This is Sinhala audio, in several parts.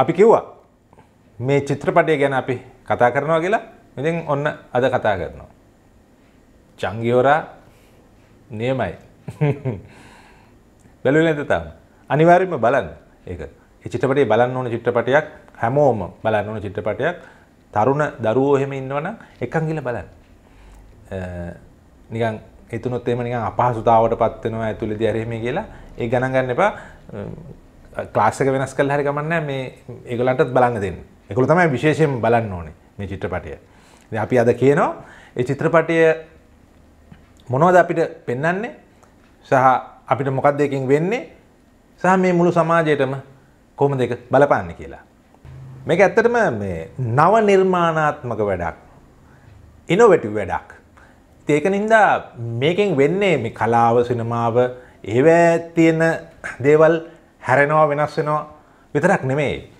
අපි කිව්වා මේ චිත්‍රපටය ගැන අපි කතා කරනවා කියලා ඉතින් ඔන්න අද කතා කරනවා. චංගියෝරා නියමයි. බැලුවේ නැද්ද තාම? අනිවාර්යයෙන්ම බලන්න. ඒක ඒ චිත්‍රපටය බලන්න ඕන චිත්‍රපටයක් හැමෝම බලන්න ඕන චිත්‍රපටයක්. තරුණ දරුවෝ එහෙම ඉන්නවනම් එකන් ගිහලා බලන්න. නිකන් හිතුනොත් එහෙම නිකන් අපහසුතාවටපත් වෙනවා ඇතුළේදී හරි එහෙම කියලා ඒ ගණන් ගන්න එපා. ක්ලාස්සක වෙනස් කල් හරි ගමන්න මේ ඒගලන්ටත් බලන්න දෙන්න එකළ තමයි විශේෂයෙන් බලන්න ඕනේ මේ චිත්‍රපටය අපි අද කියනවා ඒ චිත්‍රපටය මොනෝද අපිට පෙන්නන්නේ සහ අපිට මොකක් දෙකින් වෙන්නේ සහ මේ මුළු සමාජයටම කොහොම දෙක බලපාන්න කියලා මේක ඇත්තටම මේ නව නිර්මාණාත්මක වැඩක් ඉනොවැටි වැඩක් ඒක නින්දා මේකෙන් වෙන්නේ මේ කලාව සිනමාව ඒවෑ තියෙන දේවල් හැරෙනවා වෙනස් වෙනවා විතරක් නෙමෙයි.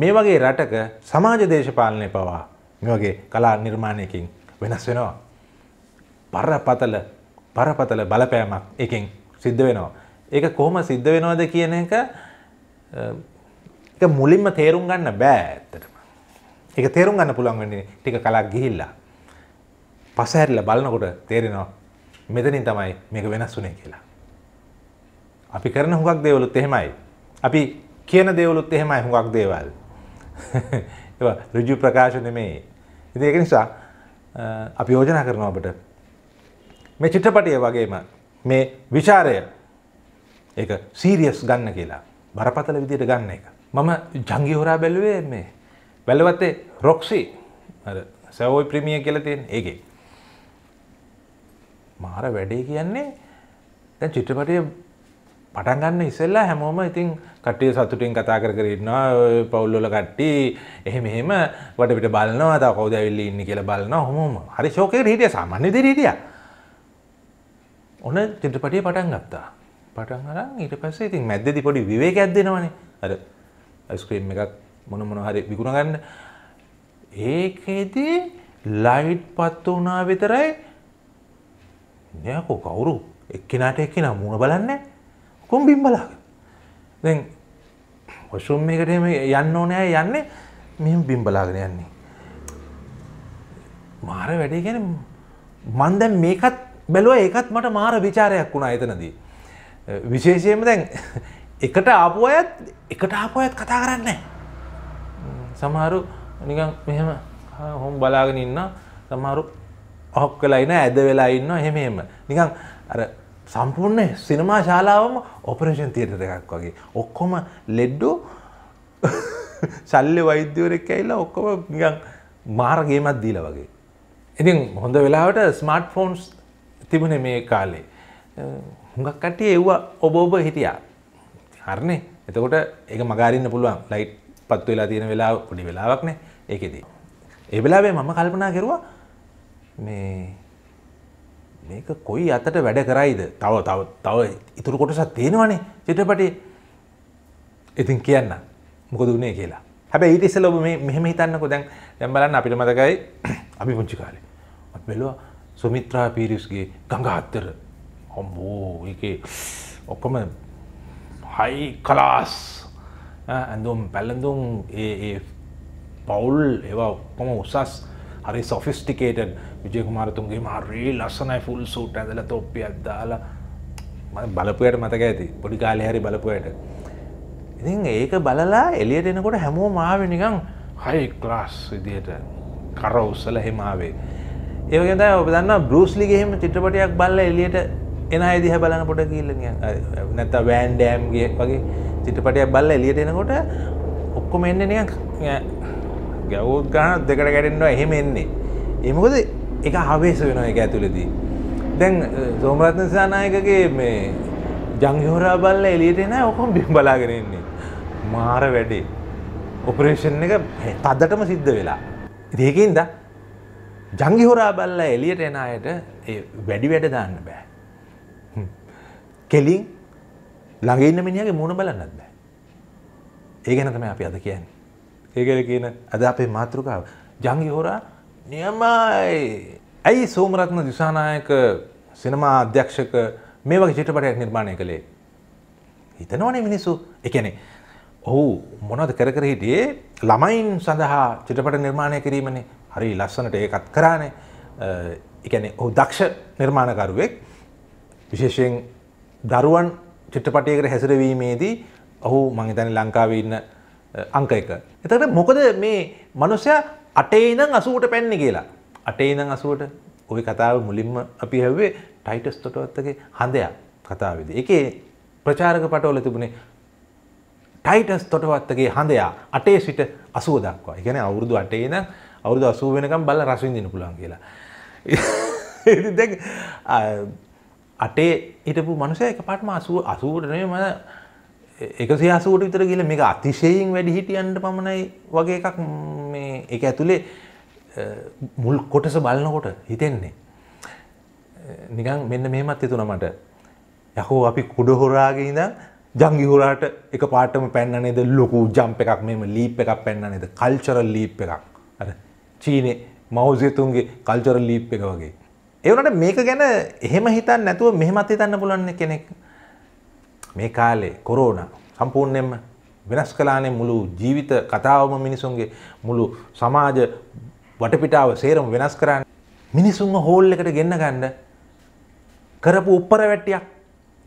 මේ වගේ රටක සමාජ දේශපාලනය පවා මේ වගේ කලා නිර්මාණයකින් වෙනස් වෙනවා. බරපතල බරපතල බලපෑමක් එකෙන් සිද්ධ වෙනවා. ඒක කොහොම සිද්ධ වෙනවද කියන එක ඒක මුලින්ම තේරුම් ගන්න බෑ ඇත්තටම. ඒක තේරුම් ගන්න පුළුවන් වෙන්නේ ටික කලක් ගිහිල්ලා. පසහැරිලා බලනකොට තේරෙනවා මෙතනින් තමයි මේක වෙනස් වුනේ කියලා. අපි කරන හුඟක් දේවලුත් එහෙමයි. අපි කියන දේවලුත් එහෙමයි හුඟක් දේවල්. ඒවා ඍජු ප්‍රකාශ නෙමෙයි. ඉතින් ඒක නිසා අපි යෝජනා කරනවා ඔබට මේ චිත්‍රපටය වගේම මේ ਵਿਚාරය ඒක සීරියස් ගන්න කියලා. බරපතල විදියට ගන්න එක. මම ජංගි හොරා බැලුවේ මේ බැලුවත්තේ රොක්සි අර සවෝයි ප්‍රීමිය කියලා තියෙන ඒකේ. මාර වැඩේ කියන්නේ දැන් චිත්‍රපටයේ පටන්ගන්න ඉස්සෙල්ලා හැමෝම ඉතින් කට්ටිය සතුටින් කතා කර කරන්නවා පවුල්ලොල කට්ටි එහෙම එහෙම වටපිට බලනවා තා කවද ඇවිල්ල ඉන්න කියලා බලන්න හොම හරි ශෝකය රීටිය සාමාන්‍ය දිරීටිය ඔන චිත්‍රපටිය පටන් ගත්තා පටන් අරන් ඊට පස්සේ ඉතින් මැද්දදි පොඩි විවේක ඇත්දෙනවනේ අර ස්ක්‍රීම් එකක් මොන මොන හරි විකුණගන්න ඒකෙදී ලයිට් පත්ව වනා විතරයි නයකෝ කවුරු එක්කෙනට එක්කෙන මුණ බලන්නේ කොම්බිම් බලාගෙන දැන් වශුම් එකට එහෙම යන්න ඕනේ අය යන්නේ මෙහෙම බිම් බලාගෙන යන්නේ මාර වැඩේ කියන්නේ මන් දැන් මේකත් බැලුවා ඒකත් මට මාර ਵਿਚාරයක් වුණා එතනදී විශේෂයෙන්ම දැන් එකට ආපු අයත් එකට ආපු අයත් කතා කරන්නේ සමහරු නිකන් මෙහෙම හොම් බලාගෙන ඉන්න සමහරු ඔහොක් වෙලා ඉන්න ඇද වෙලා ඉන්න එහෙම එහෙම නිකන් අර සම්පූර්ණ සිනමා ශාලාවම ඔපරේෂන් තියට දෙකක් වගේ ඔක්කොම ලෙඩ්ඩු ශල්්‍ය වෛද්‍යවරෙක් ඇයිල්ලා ඔක්කොම නිකන් මාර්ගේමත් දීලා වගේ. ඉතින් හොඳ වෙලාවට ස්මර්ට් ෆෝන්ස් තිබුණ මේ කාලේ. හුඟක් කටිය එව්වා ඔබ ඔබ හිටියා. හරනේ එතකොට ඒ මගාරන්න පුළුවන් ලයිට් පත්තු වෙලා තියෙන වෙලා පොඩි වෙලාවක් නෑ ඒකෙදී. ඒ වෙලාවේ මම කල්පනා කෙරවා මේ මේක කොයි අතට වැඩ කරයිද තව තව තව ඉතුරු කොටසක් තියෙනවනේ චිත්‍රපටේ ඉතින් කියන්න මොකද වුණේ කියලා හැබැයි ඊට ඉස්සෙල්ලා ඔබ මේ මෙහෙම හිතන්නකෝ දැන් දැන් බලන්න අපිට මතකයි අපි පුංචි කාලේ අපි බැලුවා සුමිත්‍රා පීරිස්ගේ ගඟහත්තර අම්බෝ ඒකේ ඔක්කොම හයි කලාස් ඇඳුම් පැළඳුම් ඒ පවුල් ඒවා ඔක්කොම උසස් හරි සොෆිස්ටිකේටන් විජයකුමාරතුන්ගේ හරී ලස්සනයි ෆුල් සූට් ඇඳල තොප්පි ඇද්දාලා බලපුයට මතක ඇති පොඩි කාලෙ හරි බලපුයට ඉතින් ඒක බලලා එලියට එනකොට හැමෝ මාව නිකං හයි ක්ලාස් විදියට කර උස්සල හෙමාවේ ඒකද ඔබ දන්න බ්‍රස්ලිගේහෙම චිත්‍රපටයක් බල්ල එලියට එන දිහ බලන පොට කියල්ල නැත වෑන් ඩෑම්ගේ වගේ චිත්‍රපටයක් බල්ල එලියට එනකොට ඔක්කොම එන්න නියක් ගැවුත් ගහන දෙකට ගැටෙන්වා එහෙම එන්නේ එමකොද එක හවේස වෙන එක ඇතුළෙදී දැන් සෝමරත්න සානායකගේ මේ ජංයෝරා බල්ල එලියට එන ඔකොම බිම් බලාගෙන ඉන්නේ මාර වැඩේ ඔපරේෂන් එක තදටම සිද්ධ වෙලා ඒකින්ද ජංගිහොරා බල්ල එලියට එන අයට වැඩි වැඩ දාන්න බෑ කෙලින් ළඟඉන්න මිනිියගේ මුණ බලන්නත් බෑ ඒ ගැන තමයි අපි අද කියන්නේ ඒකල කියන අද අපේ මාතෘකාව ජංගි හෝරා නියමයි ඇයි සෝමරත්න දිසානායක සිනමා අධ්‍යක්ෂක මේ වගේ චිත්‍රපටයක් නිර්මාණය කළේ හිතනවනේ මිනිස්සු එකනේ ඔහු මොනවද කර කර හිටියේ ළමයින් සඳහා චිත්‍රපට නිර්මාණය කිරීමනේ හරි ලස්සනට ඒකත් කරානේ එකනේ ඔහු දක්ෂ නිර්මාණකරුවෙක් විශේෂයෙන් දරුවන් චිත්‍රපටයකට හැසිරවීමේදී ඔහු මං හිතන්නේ ලංකාවේ ඉන්න අංක එක. එතකට මොකද මේ මනුස්සය අටේනම් අසුවට පැන්න කියලා. අටේනම් අසුවට ඔය කතාව මුලින්ම අපි හැවේ ටයිටස් තොටවත්තගේ හඳයක් කතාවද. එකේ ප්‍රචාරක පටවල තිබුණේ ටයිටස් තොටවත්තගේ හඳයා අටේ සිට අසුව දක්වා එකන අවුරුදු අටේන අවුරුදු අසුව වෙනකම් බල රසවිදින පුළන් කියලා. අටේ ඉටපු මනුසය එක පටම අසුව අසුවටනේ මන එකසියාසුවට විතර කියල මේ අතිශයෙන් වැඩි හිටියන්ට පමණයි වගේ එකක් එක ඇතුළේ මුල් කොටස බලනකොට හිතෙන්නේ. නිකං මෙන්න මෙමත් එතුන මට යහෝ අපි කුඩ හොරාගේ ඉඳ ජංගි හොරාට එක පාටම පැන්න නේද ලොකු ජම්ප එකක් මෙම ලීප් එකක් පැන්න නේද කල්චර ලීප් එකක් චීනය මවසේතුන්ගේ කල්චර ලීප් එක වගේ. ඒවනට මේක ගැන එහෙම හිතන් නැතුව මෙහමත් හිතන්න පුලන්න කෙනෙක්. මේ කාලේ කොරෝන සම්පූර්ණයෙන්ම වෙනස් කලානේ මුළු ජීවිත කතාවම මිනිසුන්ගේ මුළු සමාජ වටපිටාව සේරම වෙනස් කරන්න මිනිසුන්ම හෝල් එකට ගෙන්න ගන්න කරපු උප්පර වැට්ටියක්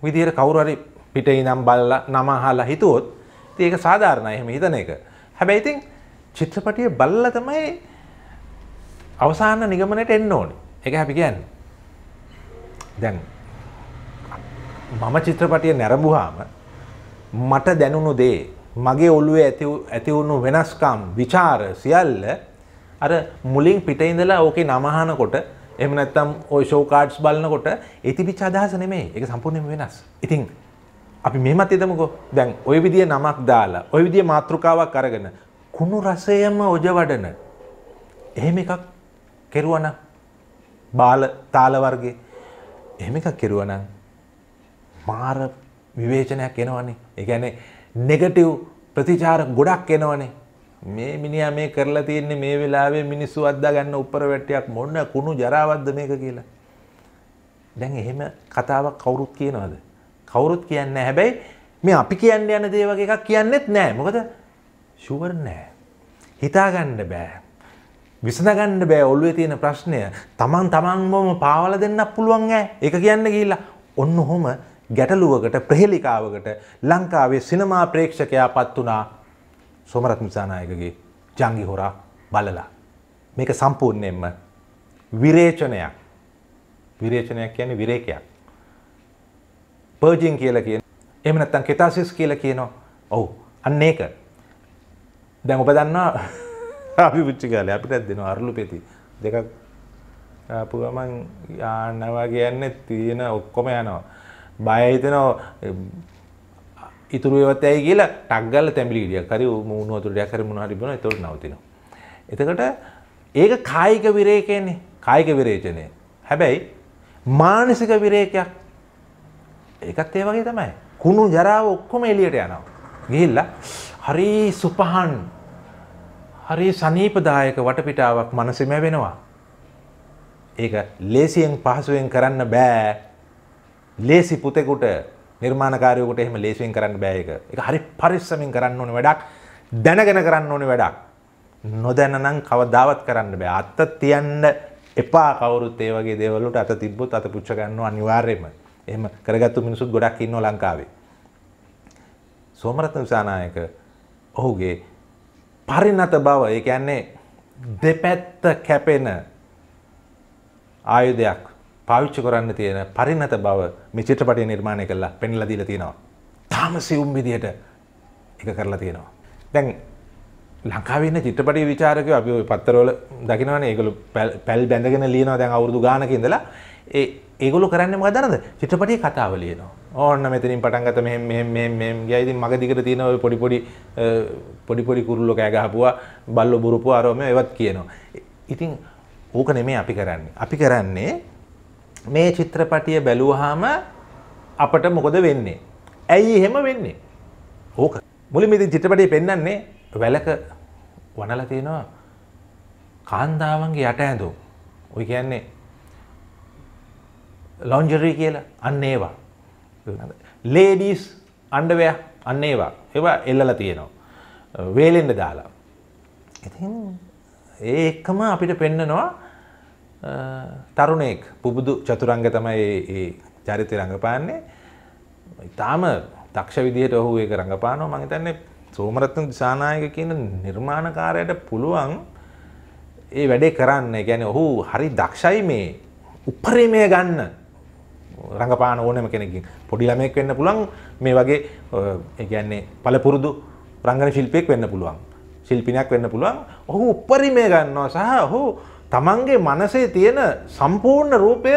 විදිහට කවුරු හරි පිටේ නම් බලලා නම අහලා හිතුවොත් ඉතින් ඒක සාධාරණයි එහෙම හිතන එක. හැබැයි ඉතින් චිත්‍රපටිය බලලා තමයි අවසාන නිගමනයට එන්න ඕනේ. ඒක අපි කියන්නේ. දැන් මම චිත්‍රපටිය නැරඹුවාම මට දැනුණු දේ මගේ ඔළුවේ ඇති ඇති වුණු වෙනස්කම් ਵਿਚාර සියල්ල අර මුලින් පිට ඉඳලා ඕකේ නම අහනකොට එහෙම නැත්නම් ওই ෂෝ කාඩ්ස් බලනකොට ඉතිපිච්ච අදහස නෙමෙයි ඒක සම්පූර්ණයෙන්ම වෙනස්. ඉතින් අපි මෙහෙමත් හිතමුකෝ දැන් ওই විදිය නමක් දාලා ওই විදිය මාතෘකාවක් අරගෙන කුණු රසයම ඔජවඩන එහෙම එකක් කෙරුවනම් බාල තාල වර්ගේ එහෙම එකක් කෙරුවනම් මාර විවේචනයක් එනවනේ ඒගැනේ නෙගටව් ප්‍රතිචාර ගොඩක් එනවනේ මේ මිනිිය මේ කරලා තියන්නේ මේ වෙලාවේ මිනිස්සු අද්දා ගන්න උපර වැට්ටයක් මොන්න කුණු ජරාවද්ද මේක කියලා. දැන් එහෙම කතාවක් කවුරුත් කියනවද. කවුරුත් කියන්න හැබැයි මේ අපි කියන්න යන දේවගේ එකක් කියන්නෙත් නෑ මොකද ශුවර් නෑ. හිතාගන්න බෑ. විසඳගන්න බෑ ඔල්ුවේ තියෙන ප්‍රශ්නය තමන් තමන්මම පාවල දෙන්න පුළුවන් ෑ එක කියන්න කියලා ඔන්න හොම ගැටලුවකට ප්‍රහෙලිකාවකට ලංකාවේ සිනමා ප්‍රේක්ෂකයා පත් වුණා සොමරත් මිසානායකගේ ජංගි හොරා බලලා. මේක සම්පූර්ණයෙන්ම විරේචනයක් විරේචනයක් කියන්නේ විරේකයක්. පර්ජිං කියලා කියන එහෙම නැත්නම් කෙතාසිස් කියලා කියනවා. ඔව් අන්න ඒක. දැන් ඔබ දන්නවා අපි පුච්චි කාලේ අපිටත් දෙනවා අරලු පෙති දෙකක් ආපු ගමන් යනවා කියන්නේ තියෙන ඔක්කොම යනවා. බයහිතනවා ඉතුරු ඒවත් ඇයි කියලා ටක්ගල්ල තැඹිලි ගෙඩියක් හරි මූණු වතුරටයක් හරි මොනවා හරි බිනව එතකොට නවතිනවා. එතකොට ඒක කායික විරේකයනේ. කායික විරේචනය. හැබැයි මානසික විරේකයක් ඒකත් ඒ වගේ තමයි. කුණු ජරාව ඔක්කොම එළියට යනවා. ගිහිල්ලා හරි සුපහන් හරි සනීපදායක වටපිටාවක් මනසෙම වෙනවා. ඒක ලේසියෙන් පහසුවෙන් කරන්න බෑ. ලේසි පුතෙකුට නිර්මාණකාරයකුට එහෙම ලේසියෙන් කරන්න බෑයක එක හරි පරිස්සමින් කරන්න ඕන වැඩක් දැනගෙන කරන්න ඕන වැඩක් නොදැන නම් කවදාවත් කරන්න බෑ අත්ත තියන්න එපා කවුරුත් ඒ වගේ දේවල්ලට අත තිබ්බොත් අත පුච්ච ගන්නවා අනිවාර්යයෙන්ම එහෙම කරගත්තු මිනිසුත් ගොඩක් ඉන්නවා ලංකාවේ සෝමරත්න විසානායක ඔහුගේ පරිණත බව ඒ කියන්නේ දෙපැත්ත කැපෙන ආයුධයක් පාවිච්චි කරන්න තියෙන පරිණත බව මේ චිත්‍රපටය නිර්මාණය කළා පෙන්ලා දීලා තියෙනවා. තාම සියුම් විදියට ඒක කරලා තියෙනවා. දැන් ලංකාවේ ඉන්න චිත්‍රපටයේ විචාරකයෝ අපි ওই පත්තරවල දකිනවනේ ඒගොල්ලෝ පැල් බැඳගෙන ලියනවා දැන් අවුරුදු ගානක ඉඳලා ඒ ඒගොල්ලෝ කරන්නේ මොකද අරද චිත්‍රපටයේ කතාව ලියනවා. ඕන්න මෙතනින් පටන් ගත්ත මෙහෙම මෙහෙම මෙහෙම මෙහෙම ගියා ඉතින් මග දිගට තියෙන ওই පොඩි පොඩි පොඩි පොඩි කුරුල්ලෝ කෑ ගහපුවා බල්ලෝ බුරුපුවා අරම ඒවත් කියනවා. ඉතින් ඕක නෙමෙයි අපි කරන්නේ. අපි කරන්නේ මේ චිත්‍රපටිය බැලුවහම අපට මොකද වෙන්නේ. ඇයි එහෙම වෙන්නේ. ඕක මුලිමිති චිත්‍රපටිය පෙන්න්නන්නේ වැලක වනල තියෙනවා කාන්දාවන්ගේ යට ඇඳුම් ඔය කියන්නේ ලොන්ජරී කියලා අන්න ඒවා ලේඩීස් අන්ඩවය අන්න ඒවා ඒවා එල්ලල තියෙනවා වේලෙන්ඩ දාලා ඉතින් ඒකම අපිට පෙන්නනවා තරුණෙක් පුබුදු චතුරංග තමයි ඒ චරිතය රඟපාන්නේ ඉතාම දක්ෂ විදිහට ඔහු ඒක රඟපානෝ මං හිතන්නේ සෝමරත්න දිසානායක කියන නිර්මාණකාරයට පුළුවන් ඒ වැඩේ කරන්න. ඒ කියන්නේ ඔහු හරි දක්ෂයි මේ උපරිමය ගන්න රඟපාන ඕනම කෙනෙක්ගෙන්. පොඩි ළමයෙක් වෙන්න පුළුවන් මේ වගේ ඒ කියන්නේ පළපුරුදු රංගන ශිල්පියෙක් වෙන්න පුළුවන්. ශිල්පිනියක් වෙන්න පුළුවන්. ඔහු උපරිමය ගන්නවා සහ ඔහු තමන්ගේ මනසේ තියෙන සම්පූර්ණ රූපය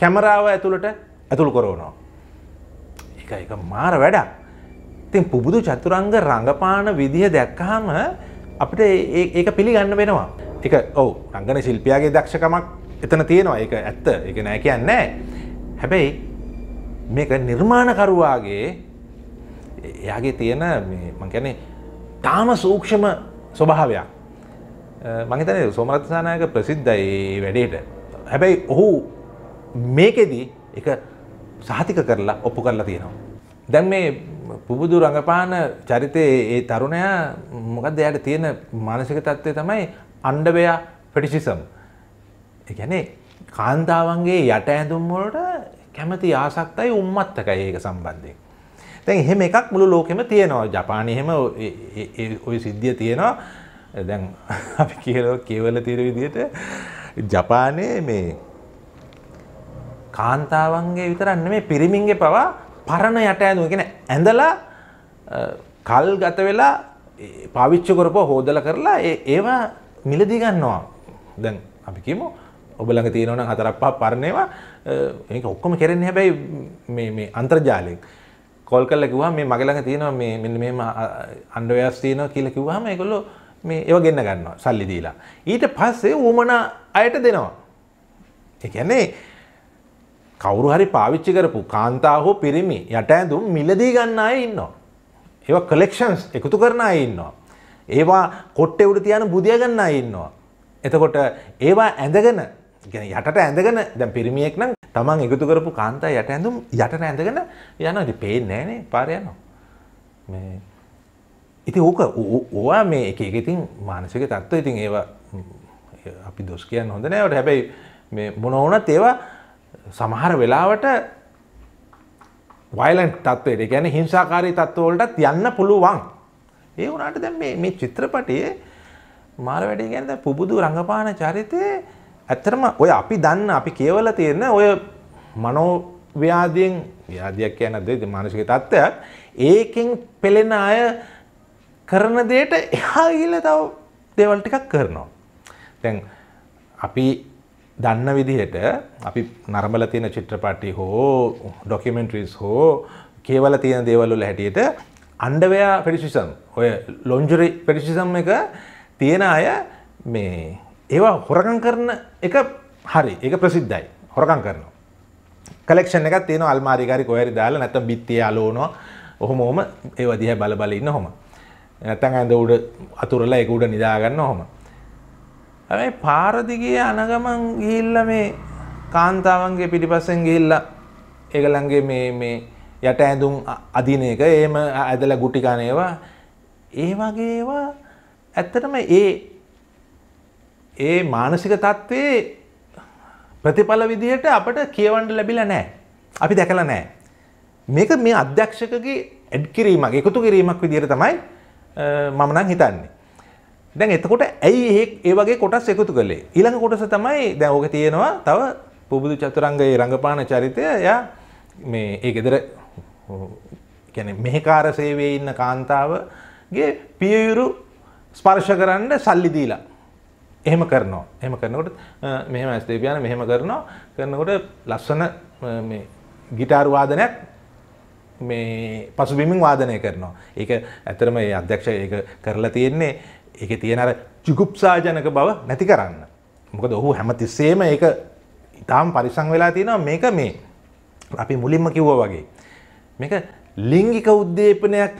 කැමරාව ඇතුළට ඇතුළු කරවනවා. එක එක මාර වැඩක්. ඉතින් පුබුදු චතුරංග රඟපාන විදිහ දැක්කහම අපිට ඒක පිළිගන්න වෙනවා. එක ඔව් රංගන ශිල්පියාගේ දක්ෂකමක් එතන තියෙනවා. ඒක ඇත්ත. ඒක නෑ කියන්නේ හැබැයි මේක නිර්මාණකරුවාගේ එයාගේ තියෙන මං කියන්නේ තාම සූක්ෂම ස්වභාවයක් මහිතන සෝමරත්සානායක ප්‍රසිද්ධයි වැඩේට හැබැයි ඔහු මේකෙදී එක සහතික කරලා ඔප්පු කරලා තියෙනවා. දැන් මේ පුබුදු රඟපාන චරිතයේ ඒ තරුණයා මොකද එයාට තියෙන මානසික තත්ත්වය තමයි අන්ඩබයා පෙටිසිසම්. ඒ කියන්නේ කාන්තාවන්ගේ යට ඇඳුම් වලට කැමති ආසක්තයි උම්මත්තකයි ඒක සම්බන්ධයෙන්. දැන් එහෙම එකක් මුළු ලෝකෙම තියෙනවා. ජපානයේ එහෙම ওই සිද්ධිය තියෙනවා. දැන් අපි කියලා කියවල තියෙන විදිහට ජපානයේ මේ කාන්තාවන්ගේ විතරක් නෙමෙයි පිරිමින්ගේ පවා පරණ යට ඇඳුම කියන ඇඳලා කල් ගත වෙලා පාවිච්චි කරපුවා හොදලා කරලා ඒ ඒවා මිලදී ගන්නවා. දැන් අපි කියමු ඔබ ළඟ තියෙනවා නම් හතරක් පහක් පරණ ඒවා මේක ඔක්කොම කරන්නේ හැබැයි මේ මේ අන්තර්ජාලයෙන්. කෝල් කරලා කිව්වා මේ මගේ ළඟ තියෙනවා මේ මෙන්න මෙහෙම අන්ඩර්වෙයාස් තියෙනවා කියලා කිව්වහම ඒගොල්ලෝ මේ ඒව ගෙන්න ගන්නවා සල්ලි දීලා. ඊට පස්සේ ඌමනා අයට දෙනවා. ඒ කියන්නේ කවුරු හරි පාවිච්චි කරපු කාන්තා හෝ පිරිමි යට ඇඳුම් මිලදී ගන්න අය ඉන්නවා. ඒවා කලෙක්ෂන්ස් එකතු කරන අය ඉන්නවා. ඒවා කොට්ටේ උඩ තියන බුදිය ගන්න අය ඉන්නවා. එතකොට ඒවා ඇඳගෙන කියන්නේ යටට ඇඳගෙන දැන් පිරිමියෙක් නම් Taman එකතු කරපු කාන්තා යට ඇඳුම් යටට ඇඳගෙන යනවා. ඉතින් පේන්නේ නැහනේ පාර යනවා. මේ ඉති ඕක ඕවා මේ එක එකඉතින් මානසික තත්ව ඉතින් ඒවා අපි දොස් කියන්න හොඳ නෑවට හැබැයි මේ මොනවුනත් ඒවා සමහර වෙලාවට වයිලන්් තත්වයට ගැන හිංසාකාරී තත්වවලටත් යන්න පුළුවන් ඒ වුණට දැ මේ චිත්‍රපටයේ මාර වැඩි ගැන පුබුදු රඟපාන චරිතය ඇත්තරම ඔය අපි දන්න අපි කියවල තියෙන ඔය මනෝව්‍යාදියෙන් ව්‍යාධයක් කියන දෙ මානසික තත්ත්වයක් ඒකින් පෙළෙන අය කරන දේට එහා ගිහිල්ලා තව දේවල් ටිකක් කරනවා. දැන් අපි දන්න විදිහට අපි නරඹල තියෙන චිත්‍රපටි හෝ ඩොකියුමෙන්ටරිස් හෝ කේවල තියෙන දේවල් වල හැටියට අන්ඩවයා පෙටිසිසම් ඔය ලොන්ජරි පෙටිසිසම් එක තියෙන අය මේ ඒවා හොරකම් කරන එක හරි ඒක ප්‍රසිද්ධයි හොරකම් කරනවා. කලෙක්ෂන් එකක් තියෙන අල්මාරිකාරි කොහරි දාලා නැත්නම් බිත්තියේ අලවනවා. ඔහොම ඔහොම ඒව දිහා බල බල ඉන්න ඔහොම. නැත්තං ඇඳ උඩ අතුරලා එක උඩ නිදාගන්න ඔහොම. හැබැයි පාරදිගේ අනගමන් ගිහිල්ලා මේ කාන්තාවන්ගේ පිටිපස්සෙන් ගිහිල්ලා ඒගොල්ලන්ගේ මේ මේ යට ඇඳුම් අදින එක එහෙම ඇදලා ගුටි කන ඒවා ඒ වගේ ඒවා ඇත්තටම ඒ ඒ මානසික தત્ත්වයේ ප්‍රතිඵල විදියට අපට කියවන්න ලැබිලා නැහැ. අපි දැකලා නැහැ. මේක මේ අධ්‍යක්ෂකගේ ඇඩ් කිරීමක් එකතු කිරීමක් විදියට තමයි මම නම් හිතන්නේ. දැන් එතකොට ඇයි ඒ ඒ වගේ කොටස් එකතු කළේ? ඊළඟ කොටස තමයි දැන් ඕකේ තියෙනවා තව පුබුදු චතුරංගයේ රංගපාන චරිතය යා මේ ඒ ගෙදර කියන්නේ මෙහෙකාර සේවයේ ඉන්න කාන්තාවගේ පියයුරු ස්පර්ශ කරන්න සල්ලි දීලා එහෙම කරනවා. එහෙම කරනකොට මෙහෙම ඇස් දෙපියාන මෙහෙම කරනවා. කරනකොට ලස්සන මේ গিitar වාදනයක් මේ පසුබිමින් වාදනය කරනවා. ඒක ඇතරම ඒ අධ්‍යක්ෂ ඒක කරලා තියෙන්නේ ඒක තියෙන අර චිකුප්සාජනක බව නැති කරන්න. මොකද ඔහු හැමතිස්සේම ඒක ඉතාම පරිසං වෙලා තියෙනවා මේක මේ අපි මුලින්ම කිව්වා වගේ. මේක ලිංගික උද්දීපනයක්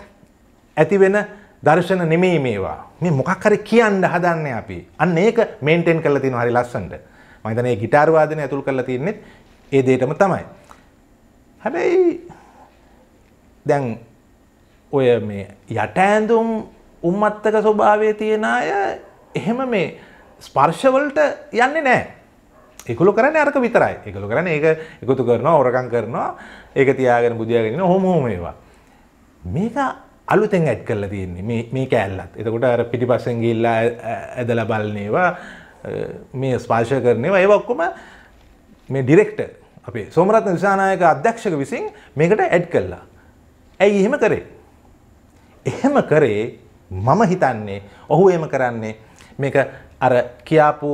ඇති වෙන දර්ශන නෙමෙයි මේවා. මේ මොකක් හරි කියන්න හදන්නේ අපි. අන්න ඒක මේන්ටේන් කරලා තියෙනවා හරි ලස්සනට. මම හිතන්නේ ඒ গিitar වාදනය ඇතුල් කරලා තින්නෙත් ඒ දෙයටම තමයි. හැබැයි දැන් ඔය මේ යට ඇඳුම් උම්මත්තක ස්වභාවය තියෙන අය එහෙම මේ ස්පර්ශවලට යන්නේ නෑ එකකුල කරන අරක විතරයි එකළු කරන ඒක එකතු කරනවා ඕරකං කරනවා ඒක තියාගෙන බුදියාගෙන හොමහොම ඒවා. මේක අලුතෙන් ඇඩ් කරලා තියෙන්නේ මේ කෑල්ලත් එතකොට අර පිටිපස්සෙන් ගිල්ලා ඇදලා බලනේවා මේ ස්පාර්ශය කරනවා ඒ ඔක්කොම මේ ඩිරෙක්ට අපේ සෝමරත්න විසානායක අධ්‍යක්ෂක විසින් මේකට ඇඩ් කල්ලා ඇයි එහෙම කරේ? එහෙම කරේ මම හිතන්නේ ඔහු එහෙම කරන්නේ මේක අර කියාපු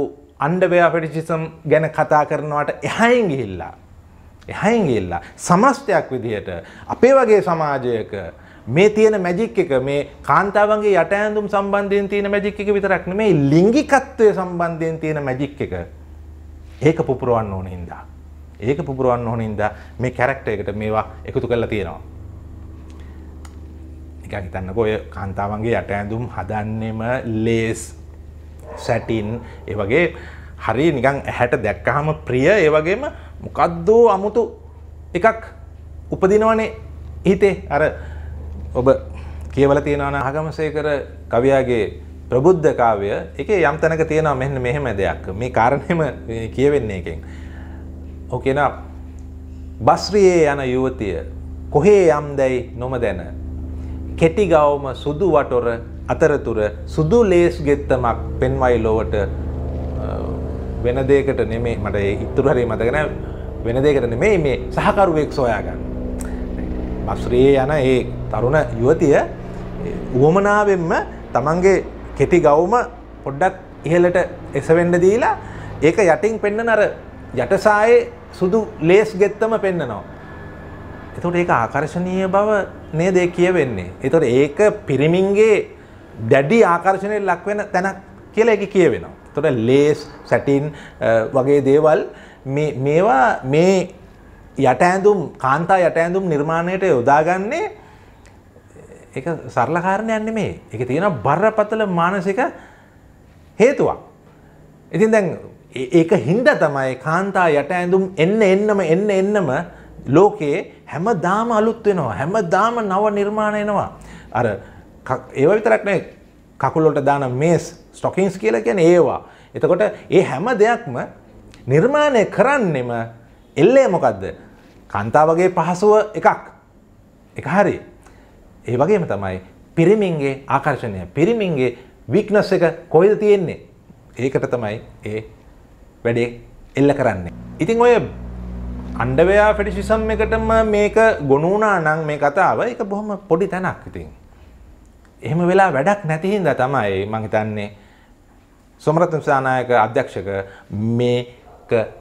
අන්ඩවයා පෙටිසිසම් ගැන කතා කරනවට එහයින් ගිහිල්ලා. එහයින් ගිහිල්ලා සමස්තයක් විදිහට අපේ වගේ සමාජයක මේ තියෙන මැජික් එක මේ කාන්තාවන්ගේ යට ඇඳුම් සම්බන්ධයෙන් තියෙන මැජික් එක විතරක් නෙමෙයි ලිංගිකත්වය සම්බන්ධයෙන් තියෙන මැජික් එක ඒක පුපුරවන්න ඕන හින්දා ඒක පුපුරවන්න ඕන හින්දා මේ කැරක්ටර් එකට මේවා එකතු කරලා තියෙනවා එක හිතන්නක ඔය කාන්තාවන්ගේ යට ඇඳුම් හදන්නෙම ලේස් සැටින් ඒ වගේ හරි නිකං ඇහැට දැක්කහම ප්‍රිය ඒ වගේම මොකද්දෝ අමුතු එකක් උපදිනවනේ හිතේ අර ඔබ කියවල තියෙනවන හගමසේකර කවයාගේ ප්‍රබුද්ධ කාවය එක යම් තැනක තියෙනවා මෙන්න මෙහෙම දෙයක් මේ කාරණයම කියවෙන්නේ එකෙන්. ඕකෙන බස්රියේ යන යුවතිය කොහේ යම් දැයි නොම දැන කෙටිගවම සුදු වටොර අතරතුර සුදු ලේස් ගෙත්තමක් පෙන්වයි ලොවට වෙන දෙකට නෙමේ මට ඒ ඉතුරු හරි මතකන වෙන දෙකට නෙමේ මේ සහකරුවෙක් සොයාගන්න. මස්්‍රයේ යන ඒ තරුණ යුවතිය වුවමනාවෙන්ම තමන්ගේ කෙටි ගවුම පොඩ්ඩක් ඉහලට එසවෙඩ දීලා ඒක යටින් පෙන්න නර යටසායේ සුදු ලේස් ගෙත්තම පෙන්න්නනවා. එතුට ඒක ආකර්ශණය බව මේ දේ කියවෙන්නේ. එතොට ඒක පිරිමින්ගේ දැඩි ආකර්ශණය ලක්වෙන තැනක් කියල එක කියවෙනවා. තොට ලේස් සැටින් වගේ දේවල් මේවා මේ යට ඇඳුම් කාන්තා යට ඇඳුම් නිර්මාණයට යොදාගන්නේ එක සරලකාරණයන්න මේ එක තියෙන බරපතල මානසික හේතුවක්. ඉතින් දැන් ඒක හින්ද තමයි කාන්තා යට ඇඳුම් එන්න එන්නම එන්න එන්නම ලෝකයේ හැම දාම අලුත් වෙනවා හැම දාම නව නිර්මාණ එනවා අර ඒව විතරක් නෙවෙයි කකුලොට දාන මේස් ස්ටොකින්ස් කියලා කියන්නේ ඒවා එතකොට ඒ හැම දෙයක්ම නිර්මාණය කරන්නෙම එල්ලේ මොකක්ද කාන්තා වගේ පහසුව එකක් එක හරි ඒ වගේම තමයි පිරිමින්ගේ ආකර්ෂණය පිරිමින්ගේ වික්නස් එක කොයිද තියෙන්නේ ඒකට තමයි ඒ වැඩේ එල්ල කරන්නේ ඉතින් ඔය අන්ඩවයා ෆෙටිසිසම් එකටම මේක ගොනුනා නං මේ කතාව එක බොහොම පොඩි තැනක් ඉතින්. එහෙම වෙලා වැඩක් නැතිහින්ද තමයි මහිතන්නේ සොමරතම් සානායක අධ්‍යක්ෂක මේ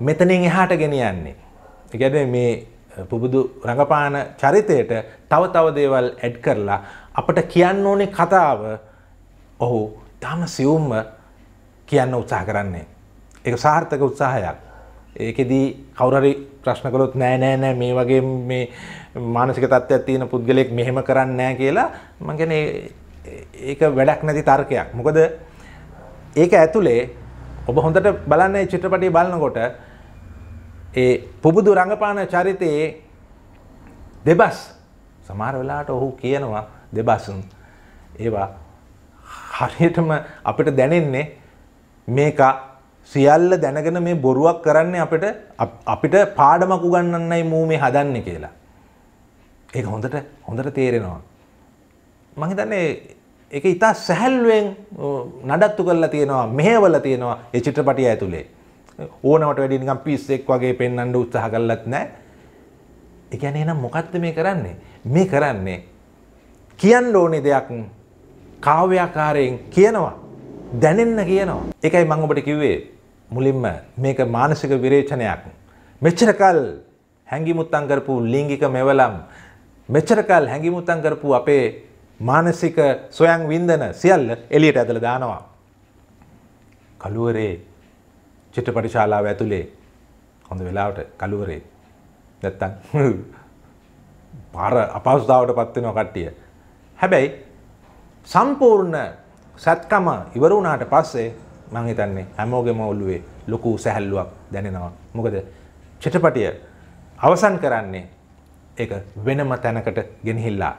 මෙතනින් එහාට ගෙනියන්නේ. එකද මේ පුබුදු රඟපාන චරිතයට තව තව දේවල් ඇඩ් කරලා අපට කියන්න ඕනේ කතාව ඔහු තාම සියුම්ම කියන්න උත්සාහ කරන්නේ. එක සාර්ථක උත්සාහයක්. ඒකෙදී කවුරහරි ප්‍රශ්න කළොත් නෑ නෑ නෑ මේ වගේ මේ මානසික තත්ත්වයක් තියෙන පුද්ගලයෙක් මෙහෙම කරන්නේ නෑ කියලා මං කියන්නේ ඒක වැඩක් නැති තර්කයක්. මොකද ඒක ඇතුලේ ඔබ හොඳට බලන්න මේ චිත්‍රපටිය බලනකොට ඒ පුබුදු රංගපාන චරිතයේ දෙබස් සමහර වෙලාවට ඔහු කියනවා දෙබසුන් ඒවා හරියටම අපිට දැනෙන්නේ මේක සියල්ල දැනගෙන මේ බොරුවක් කරන්නේ අපිට අපිට පාඩමක් උගන්වන්නයි මූ මේ හදන්නේ කියලා. ඒක හොඳට හොඳට තේරෙනවා. මම හිතන්නේ ඒක ඉතා සැහැල්ලුවෙන් නඩත්තු කරලා තියෙනවා, මෙහෙවලා තියෙනවා ඒ චිත්‍රපටිය ඇතුලේ. ඕනවට වැඩිය නිකන් පිස්සෙක් වගේ පෙන්වන්න උත්සාහ කළත් නැහැ. ඒ කියන්නේ එහෙනම් මොකද්ද මේ කරන්නේ? මේ කරන්නේ කියන්න ඕනේ දෙයක් කාව්‍යාකාරයෙන් කියනවා. දැනෙන්න කියනවා. ඒකයි මම ඔබට කිව්වේ මුලින්ම මේක මානසික විරේචනයක්. මෙච්චරකල් හැඟිමුත්තන් කරපු ලිංගික මෙවලම් මෙච්චරකල් හැඟිමුත්තන් කරපු අපේ මානසික සොයන් වින්දන සියල්ල එළියට ඇදලා දානවා. කළුවරේ චිත්‍රපට ශාලාව ඇතුලේ හොඳ වෙලාවට කළුවරේ නැත්තම් පාර අපහසුතාවට පත් වෙනවා කට්ටිය. හැබැයි සම්පූර්ණ සත්කම ඉවර වුණාට පස්සේ මං හිතන්නේ හැමෝගෙම ඔළුවේ ලොකු සැහැල්ලුවක් දැනෙනවා. මොකද චිත්‍රපටිය අවසන් කරන්නේ ඒක වෙනම තැනකට ගෙනහිල්ලා.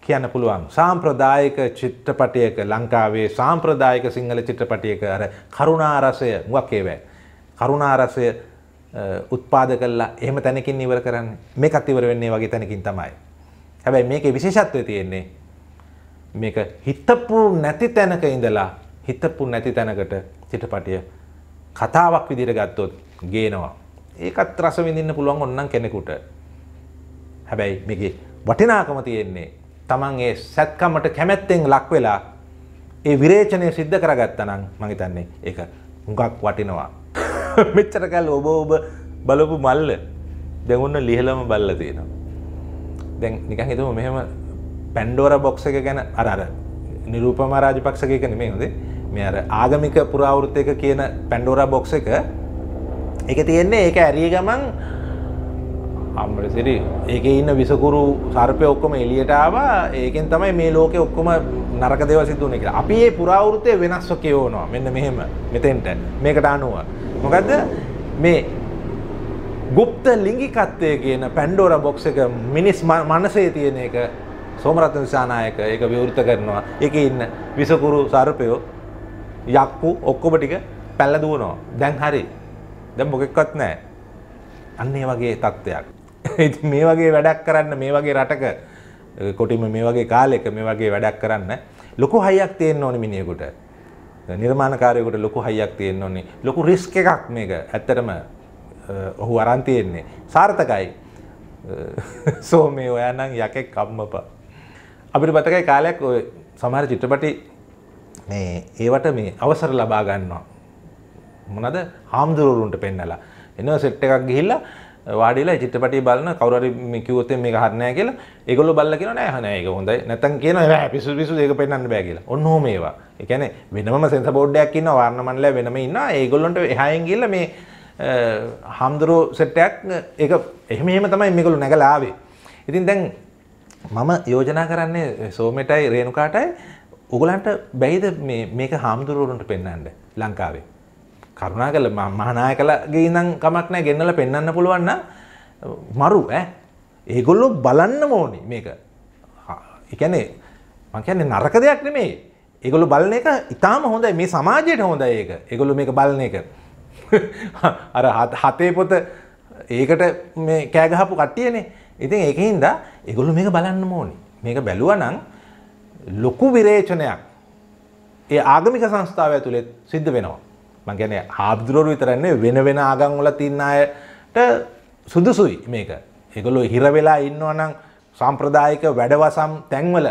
කියන්න පුළුවන් සාම්ප්‍රදායික චිත්‍රපටයක ලංකාවේ සාම්ප්‍රදායික සිංහල චිත්‍රපටයක අර කරුණාරසය මුවක් ඒවෑ. කරුණාරසය උත්පාද කල්ලා එහම තැනකින් ඉවර කරන්න මේ අතිවර වෙන්නේ වගේ තැනකින් තමයි. හැබැයි මේක විශේෂත්වය තියෙන්නේ මේක හිතපු නැති තැනක ඉඳලා හිතපු නැති තැනකට චිටපටිය කතාවක් විදිහට ගත්තොත් ගේනවා. ඒකත් රස විඳින්න පුළුවන් ඔන්නම් කෙනෙකුට. හැබැයි මේකේ වටිනාකම තියෙන්නේ Taman ඒ සැත්කමට කැමැත්තෙන් ලක් වෙලා ඒ විරේචනය සිද්ධ කරගත්තා නම් මම හිතන්නේ ඒක හුඟක් වටිනවා. මෙච්චර කල් ඔබ ඔබ බලපු මල්ල දැන් ඔන්න ලිහලම බල්ලා තියෙනවා. දැන් නිකන් හිතමු මෙහෙම පැන්ඩෝරා බොක්ස් එක ගැන අර අර නිරූපමා රාජපක්ෂගේ එක නෙමෙයි හොඳේ. මේ අර ආගමික පුරාවෘත්ත එක කියන පැන්ඩෝරා බොක්ස එක එක තියෙන්නේ ඒක ඇරිය ගමන් අම්බලසිරි ඒක ඉන්න විසකුරු සර්පය ඔක්කොම එලියට ආවා ඒකෙන් තමයි මේ ලෝකෙ ඔක්කොම නරක දේවල් සිද්ධ වුණේ කියලා. අපි මේ පුරාවෘත්තේ වෙනස්ව කියවනවා. මෙන්න මෙහෙම මෙතෙන්ට මේකට අනුව. මොකද්ද මේ ගුප්ත ලිංගිකත්වය කියන පැන්ඩෝරා බොක්ස එක මිනිස් මනසේ තියෙන එක සෝමරත්න විසානායක ඒක විවෘත කරනවා. ඒකේ ඉන්න විසකුරු සර්පයෝ යක්කු ඔක්කොම ටික පැල්ල දුවනවා දැන් හරි දැන් මොකෙක්වත් නෑ අන්න ඒ වගේ තත්ත්වයක් මේ වගේ වැඩක් කරන්න මේ වගේ රටක කොටිම මේ වගේ කාලෙක මේ වගේ වැඩක් කරන්න ලොකු හයියක් තියෙන්න ඕනේ මිනිහෙකුට නිර්මාණකාරයෙකුට ලොකු හයියක් තියෙන්න ඕනේ ලොකු රිස්ක් එකක් මේක ඇත්තටම ඔහු අරන් තියෙන්නේ සාර්ථකයි සෝ මේ ඔයා නම් යකෙක් කම්මපා අපිට මතකයි කාලයක් ඔය සමහර චිත්‍රපටි මේ ඒවට මේ අවසර ලබා ගන්නවා. මොනද හාමුදුරුවරුන්ට පෙන්නලා. එනවා සෙට් එකක් ගිහිල්ලා වාඩිලා චිත්‍රපටිය බලන කවුරු හරි මේ කිව්වොත් මේක හරිය නෑ කියලා ඒගොල්ලෝ බලලා කියනවා නෑ නෑ ඒක හොඳයි. නැත්තම් කියනවා නෑ පිසු පිසු ඒක පෙන්නන්න බෑ කියලා. ඔන්න ඕම ඒවා. ඒ කියන්නේ වෙනම සෙන්සර් බෝඩ් එකක් ඉන්නවා වර්ණ මණ්ඩලය වෙනම ඉන්නවා. ඒගොල්ලන්ට එහායෙන් ගිහිල්ලා මේ හාමුදුරුව සෙට් එකක් ඒක එහෙම එහෙම තමයි මේගොල්ලෝ නැගලා ආවේ. ඉතින් දැන් මම යෝජනා කරන්නේ සෝමෙටයි රේණුකාටයි ඔගලන්ට බැහිද මේක හාමුදුරුවරුන්ට පෙන්න්නට ලංකාවේ. කරුණා කළ මහනාය කළගේ ඉඳම් කමක් නෑ ගෙන්නල පෙන්න්න පුළුවන්න මරු ඇ ඒගොල්ලො බලන්න මෝනි මේක එකනේ මංකන්නේ නරක දෙයක් නෙමේ ඒගොලු බලන එක ඉතාම හොඳයි මේ සමාජයට හොඳ ඒක එගොලු මේක බලන එක අර හතේ පොත ඒකට කෑගහපු කට්ටියනේ ඉතින් ඒකහින්ද එගොලු මේක බලන්න මෝනි මේක බැලුව නං ලොකු විරේචනයක් ඒ ආගමික සංස්ථාව ඇතුළෙත් සිද්ධ වෙනවා. මං කියන්නේ ආබ්දුරෝරු විතරන්නේ වෙන වෙන ආගම් වල තින්න අයට සුදුසුයි මේක. ඒගොල්ලෝ හිර වෙලා ඉන්නවා නම් සාම්ප්‍රදායික වැඩවසම් තැන්වල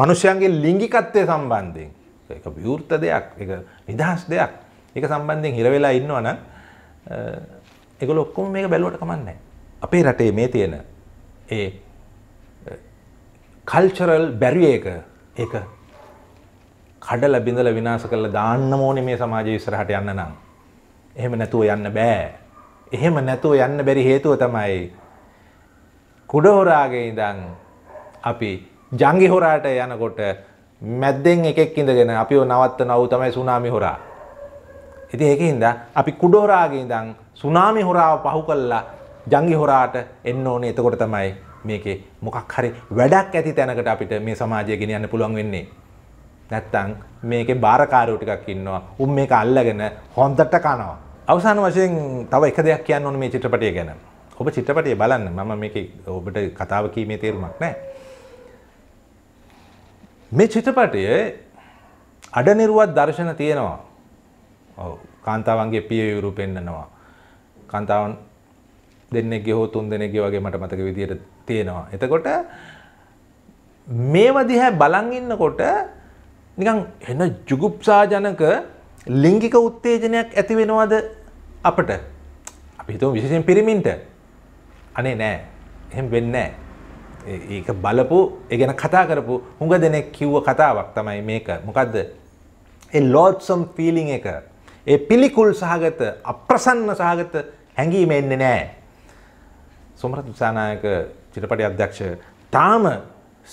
මිනිස්යන්ගේ ලිංගිකත්වය සම්බන්ධයෙන් ඒක විවෘත දෙයක්, ඒක නිදහස් දෙයක්. ඒක සම්බන්ධයෙන් හිර වෙලා ඉන්නවා නම් ඒගොල්ලෝ ඔක්කොම මේක බැලුවට කමන්නේ නැහැ. අපේ රටේ මේ තියෙන ඒ කල්චරල් බැරිය එක ඒක කඩල බිඳල විනාශ කරලා දාන්න ඕනේ මේ සමාජය ඉස්සරහට යන්න නම්. එහෙම නැතුව යන්න බෑ. එහෙම නැතුව යන්න බැරි හේතුව තමයි කුඩ හොරාගේ ඉඳන් අපි ජංගි හොරාට යනකොට මැද්දෙන් එකෙක් ඉඳගෙන අපිව නවත්තන අවු තමයි සුනාමි හොරා. ඉතින් ඒකින්ද අපි කුඩ හොරාගේ ඉඳන් සුනාමි හොරාව පහු කළා ජංගි හොරාට එන්න ඕනේ එතකොට තමයි මේකේ මොකක් හරි වැඩක් ඇති තැනකට අපිට මේ සමාජය ගෙනියන්න පුළුවන් වෙන්නේ. නැත්තම් මේකේ බාරකාරයෝ ටිකක් ඉන්නවා. උන් මේක අල්ලගෙන හොන්දට කනවා. අවසාන වශයෙන් තව එක දෙයක් කියන්න ඕනේ මේ චිත්‍රපටය ගැන. ඔබ චිත්‍රපටය බලන්න. මම මේකේ ඔබට කතාව කීමේ තේරුමක් නැහැ. මේ චිත්‍රපටය අඩනිරුවත් දර්ශන තියෙනවා. ඔව්. කාන්තාවන්ගේ පිය යුරු පෙන්නනවා. කාන්තාවන් දෙන්නෙක්ගේ හෝ තුන් දෙනෙක්ගේ වගේ මට මතක විදියට තියෙනවා. එතකොට මේව දිහා බලන් ඉන්නකොට නිකන් එන ජුගුප්සාජනක ලිංගික උත්තේජනයක් ඇති වෙනවද අපට? අපි හිතමු විශේෂයෙන් පිරිමින්ට. අනේ නෑ. එහෙම වෙන්නේ නෑ. ඒක බලපු, ඒ ගැන කතා කරපු හුඟ දෙනෙක් කිව්ව කතාවක් තමයි මේක. මොකද්ද? ඒ ලෝඩ්සම් ෆීලිං එක. ඒ පිළිකුල් සහගත, අප්‍රසන්න සහගත හැඟීම එන්නේ නෑ. සොමරත් උසානායක චිටපටි අධ්‍යක්ෂ තාම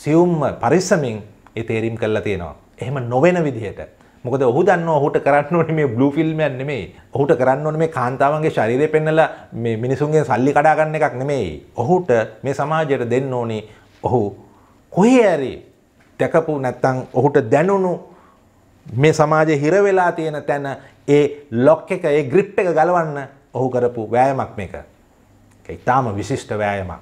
සියුම්ම පරිස්සමින් ඒ තේරීම් කරලා තියෙනවා. එහෙම නොවෙන විදිහට මොකද ඔහු දන්න ඔහුට කරන්න ඕනේ මේ බ්ලූ ෆිල්ම් එකක් නෙමෙයි. ඔහුට කරන්න ඕනේ මේ කාන්තාවන්ගේ ශරීරය පෙන්නලා මේ මිනිසුන්ගෙන් සල්ලි කඩා ගන්න එකක් නෙමෙයි. ඔහුට මේ සමාජයට දෙන්න ඕනේ ඔහු කොහේ හරි දැකපු නැත්නම් ඔහුට දැනුණු මේ සමාජයේ හිර වෙලා තියෙන තැන ඒ ලොක් එක ඒ ග්‍රිප් එක ගලවන්න ඔහු කරපු වෑයමක් මේක. ඒක ඊටාම විශිෂ්ට වෑයමක්.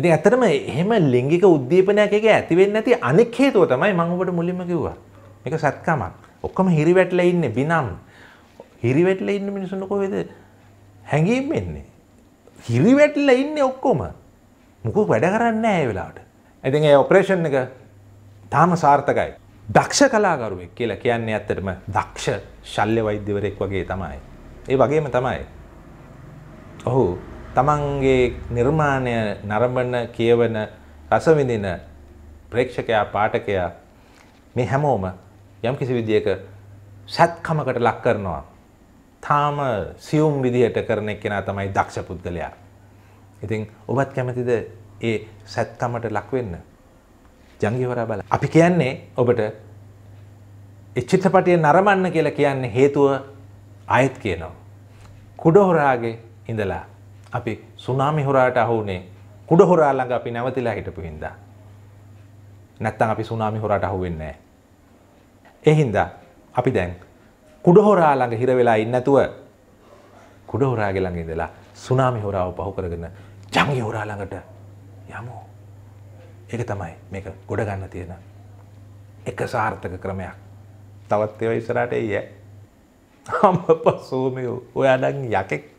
ඉතින් ඇත්තටම එහෙම ලිංගික උද්දීපනයක් එක ඇති වෙන්නේ නැති අනෙක් හේතුව තමයි මම ඔබට මුලින්ම කිව්වා. මේක සත්කමක්. ඔක්කොම හිරිවැටලා ඉන්නේ විනම්. හිරිවැටලා ඉන්න මිනිස්සුන්ට කොහෙද හැංගීම් එන්නේ? හිරිවැටලා ඉන්නේ ඔක්කොම. මොකෝ වැඩ කරන්නේ නැහැ ඒ වෙලාවට. ඉතින් ඒ ඔපරේෂන් එක තාම සාර්ථකයි. දක්ෂ කලාකරුවෙක් කියලා කියන්නේ ඇත්තටම දක්ෂ ශල්‍ය වෛද්‍යවරයෙක් වගේ තමයි. ඒ වගේම තමයි. ඔහු තමන්ගේ නිර්මාණය නරඹන කියවන රසවිඳින ප්‍රේක්ෂකයා පාඨකයා මේ හැමෝම යම් කිසි විදියක සත්කමකට ලක් කරනවා. තාම සියුම් විදිහට කරන එක්කෙනා තමයි දක්ෂ පුද්ගලයා. ඉතින් ඔබත් කැමතිද ඒ සත්කමට ලක් වෙන්න? ජංගිවරා බල. අපි කියන්නේ ඔබට ඒ චිත්‍රපටිය නරඹන්න කියලා කියන්නේ හේතුව ආයෙත් කියනවා. කුඩ හොරාගේ ඉඳලා අපි සුනාමි හොරාට අහුනේ කුඩ හොරා ළඟ අපි නැවතිලා හිටපු හින්දා. නැත්තම් අපි සුනාමි හොරාට අහුවෙන්නේ නැහැ. ඒ හින්දා අපි දැන් කුඩ හොරා ළඟ හිර වෙලා ඉන්නේ නැතුව කුඩ හොරාගේ ළඟ ඉඳලා සුනාමි හොරාව පහු කරගෙන ජංගි හොරා ළඟට යමු. ඒක තමයි මේක ගොඩ ගන්න තියෙන එක සාර්ථක ක්‍රමයක්. තවත් ඒවා ඉස්සරහට එයි ඈ. අම්මපා සෝමේ ඔයා නම් යකෙක්